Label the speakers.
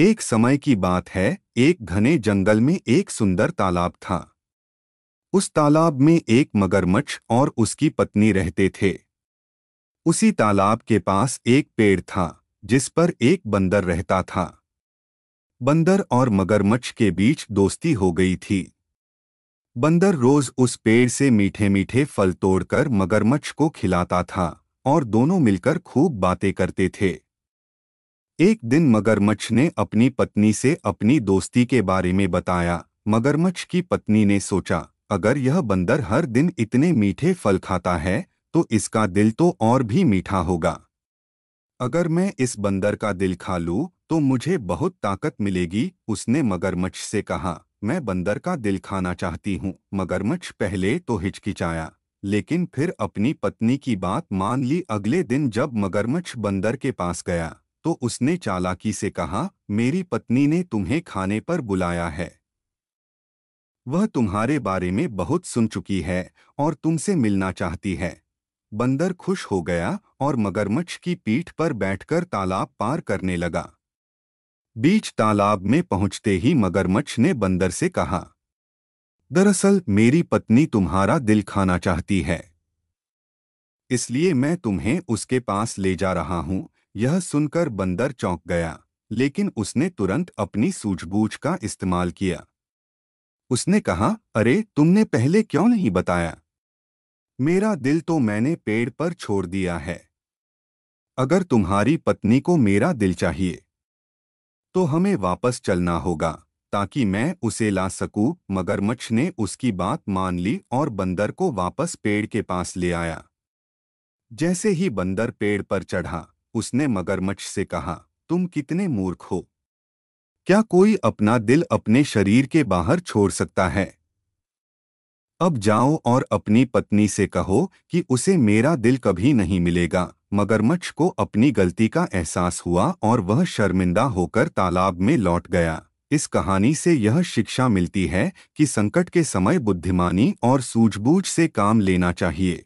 Speaker 1: एक समय की बात है एक घने जंगल में एक सुंदर तालाब था उस तालाब में एक मगरमच्छ और उसकी पत्नी रहते थे उसी तालाब के पास एक पेड़ था जिस पर एक बंदर रहता था बंदर और मगरमच्छ के बीच दोस्ती हो गई थी बंदर रोज उस पेड़ से मीठे मीठे फल तोड़कर मगरमच्छ को खिलाता था और दोनों मिलकर खूब बातें करते थे एक दिन मगरमच्छ ने अपनी पत्नी से अपनी दोस्ती के बारे में बताया मगरमच्छ की पत्नी ने सोचा अगर यह बंदर हर दिन इतने मीठे फल खाता है तो इसका दिल तो और भी मीठा होगा अगर मैं इस बंदर का दिल खा लूँ तो मुझे बहुत ताकत मिलेगी उसने मगरमच्छ से कहा मैं बंदर का दिल खाना चाहती हूँ मगरमच्छ पहले तो हिचकिचाया लेकिन फिर अपनी पत्नी की बात मान ली अगले दिन जब मगरमच्छ बंदर के पास गया तो उसने चालाकी से कहा मेरी पत्नी ने तुम्हें खाने पर बुलाया है वह तुम्हारे बारे में बहुत सुन चुकी है और तुमसे मिलना चाहती है बंदर खुश हो गया और मगरमच्छ की पीठ पर बैठकर तालाब पार करने लगा बीच तालाब में पहुंचते ही मगरमच्छ ने बंदर से कहा दरअसल मेरी पत्नी तुम्हारा दिल खाना चाहती है इसलिए मैं तुम्हें उसके पास ले जा रहा हूं यह सुनकर बंदर चौंक गया लेकिन उसने तुरंत अपनी सूझबूझ का इस्तेमाल किया उसने कहा अरे तुमने पहले क्यों नहीं बताया मेरा दिल तो मैंने पेड़ पर छोड़ दिया है अगर तुम्हारी पत्नी को मेरा दिल चाहिए तो हमें वापस चलना होगा ताकि मैं उसे ला सकूं मगरमच्छ ने उसकी बात मान ली और बंदर को वापस पेड़ के पास ले आया जैसे ही बंदर पेड़ पर चढ़ा उसने मगरमच्छ से कहा तुम कितने मूर्ख हो क्या कोई अपना दिल अपने शरीर के बाहर छोड़ सकता है अब जाओ और अपनी पत्नी से कहो कि उसे मेरा दिल कभी नहीं मिलेगा मगरमच्छ को अपनी गलती का एहसास हुआ और वह शर्मिंदा होकर तालाब में लौट गया इस कहानी से यह शिक्षा मिलती है कि संकट के समय बुद्धिमानी और सूझबूझ से काम लेना चाहिए